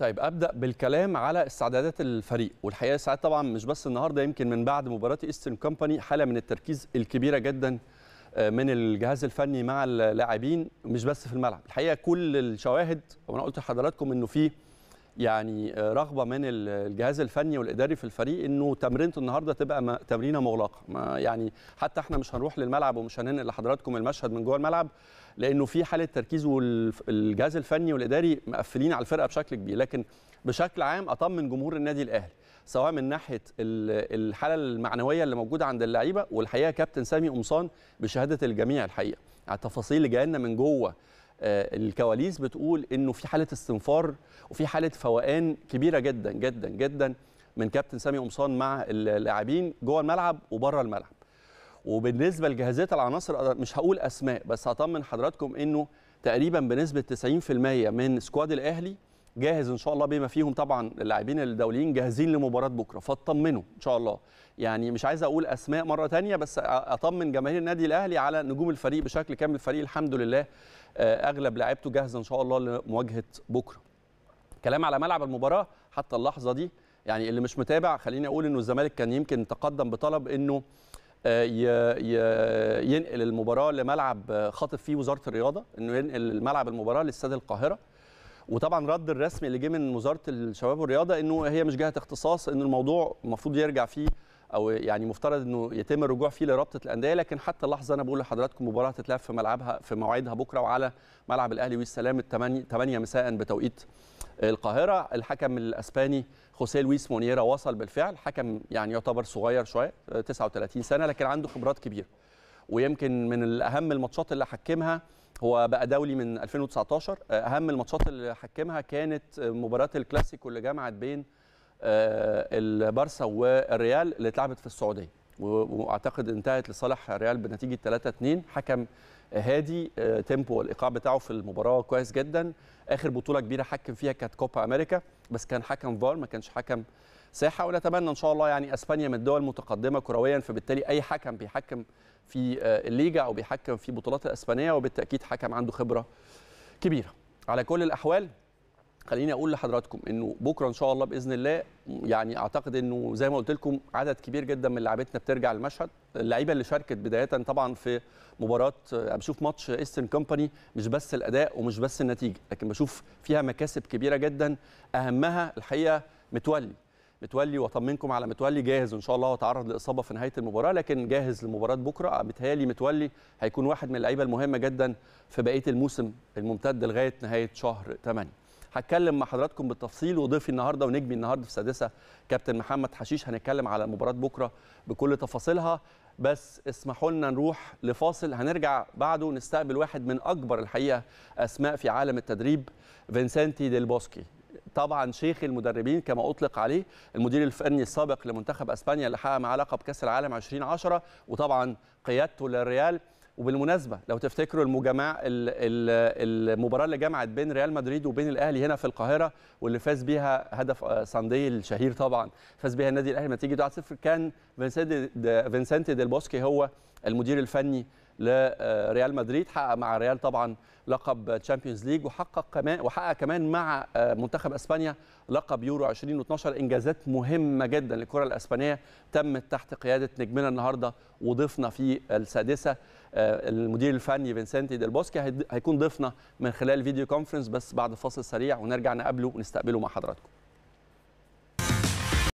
طيب ابدا بالكلام على استعدادات الفريق والحقيقه ساعات طبعا مش بس النهارده يمكن من بعد مباراه ايسترن كومباني حاله من التركيز الكبيره جدا آه، من الجهاز الفني مع اللاعبين مش بس في الملعب الحقيقه كل الشواهد وانا قلت لحضراتكم انه في يعني آه، رغبه من الجهاز الفني والاداري في الفريق انه تمرينه النهارده تبقى تمرينه مغلقه يعني حتى احنا مش هنروح للملعب ومش هننقل لحضراتكم المشهد من جوه الملعب لانه في حاله تركيز والجهاز الفني والاداري مقفلين على الفرقه بشكل كبير لكن بشكل عام اطمن جمهور النادي الاهلي سواء من ناحيه الحاله المعنويه اللي موجوده عند اللعيبه والحقيقه كابتن سامي قمصان بشهاده الجميع الحقيقه على يعني التفاصيل اللي جايه لنا من جوه آه، الكواليس بتقول انه في حاله استنفار وفي حاله فوقان كبيره جدا جدا جدا من كابتن سامي قمصان مع اللاعبين جوه الملعب وبره الملعب وبالنسبه لجاهزيه العناصر مش هقول اسماء بس هطمن حضراتكم انه تقريبا بنسبه 90% من سكواد الاهلي جاهز ان شاء الله بما فيهم طبعا اللاعبين الدوليين جاهزين لمباراه بكره فاطمنوا ان شاء الله يعني مش عايز اقول اسماء مره ثانيه بس اطمن جماهير النادي الاهلي على نجوم الفريق بشكل كامل الفريق الحمد لله آه، اغلب لاعبته جاهزه ان شاء الله لمواجهه بكره كلام على ملعب المباراه حتى اللحظه دي يعني اللي مش متابع خليني اقول انه الزمالك كان يمكن تقدم بطلب انه آه، ينقل المباراه لملعب آه، خاطب فيه وزاره الرياضه انه ينقل ملعب المباراه لاستاد القاهره وطبعا رد الرسمي اللي جه من وزاره الشباب والرياضه انه هي مش جهه اختصاص ان الموضوع المفروض يرجع فيه او يعني مفترض انه يتم الرجوع فيه لرابطه الانديه لكن حتى اللحظه انا بقول لحضراتكم مباراه هتتلعب في ملعبها في مواعيدها بكره وعلى ملعب الاهلي والسلام 8 8 مساء بتوقيت القاهره الحكم الاسباني خوسيه لويس مونيرا وصل بالفعل حكم يعني يعتبر صغير شويه 39 سنه لكن عنده خبرات كبيره ويمكن من الاهم الماتشات اللي حكمها هو بقى دولي من 2019 آه، اهم الماتشات اللي حكمها كانت آه، مباراه الكلاسيكو اللي جمعت بين آه، البارسا والريال اللي اتلعبت في السعوديه واعتقد انتهت لصالح الريال بنتيجه 3-2 حكم هادي تيمبو والايقاع بتاعه في المباراه كويس جدا اخر بطوله كبيره حكم فيها كانت كوبا امريكا بس كان حكم فار ما كانش حكم ساحه ونتمنى ان شاء الله يعني اسبانيا من الدول المتقدمه كرويا فبالتالي اي حكم بيحكم في آه، الليجا او بيحكم في بطولات الاسبانيه وبالتاكيد حكم عنده خبره كبيره على كل الاحوال خليني اقول لحضراتكم انه بكره ان شاء الله باذن الله يعني اعتقد انه زي ما قلت لكم عدد كبير جدا من لعيبتنا بترجع المشهد اللعيبه اللي شاركت بدايه طبعا في مباراه آه، بشوف ماتش ايسترن كومباني مش بس الاداء ومش بس النتيجه لكن بشوف فيها مكاسب كبيره جدا اهمها الحقيقه متولي متولي واطمنكم على متولي جاهز ان شاء الله تعرض لاصابه في نهايه المباراه لكن جاهز لمباراه بكره بيتهيالي متولي هيكون واحد من اللعيبه المهمه جدا في بقيه الموسم الممتد لغايه نهايه شهر 8 هتكلم مع حضراتكم بالتفصيل وضيفي النهارده ونجمي النهارده في السادسه كابتن محمد حشيش هنتكلم على مباراه بكره بكل تفاصيلها بس اسمحوا لنا نروح لفاصل هنرجع بعده نستقبل واحد من اكبر الحقيقه اسماء في عالم التدريب فينسنتي ديل بوسكي طبعا شيخ المدربين كما اطلق عليه المدير الفني السابق لمنتخب اسبانيا اللي حقق معاه لقب كاس العالم 2010 وطبعا قيادته للريال وبالمناسبه لو تفتكروا المجمع المباراه اللي جمعت بين ريال مدريد وبين الاهلي هنا في القاهره واللي فاز بيها هدف آه، ساندي الشهير طبعا فاز بيها النادي الاهلي نتيجه 1-0 كان فينسنت ديل بوسكي هو المدير الفني لريال آه، مدريد حقق مع ريال طبعا لقب تشامبيونز ليج وحقق كمان وحقق كمان مع آه، منتخب اسبانيا لقب يورو 2012 انجازات مهمه جدا للكره الاسبانيه تمت تحت قياده نجمنا النهارده وضيفنا في السادسه آه، المدير الفني فينسنتي ديل بوسكي هيكون ضيفنا من خلال فيديو كونفرنس بس بعد فاصل سريع ونرجع نقابله ونستقبله مع حضراتكم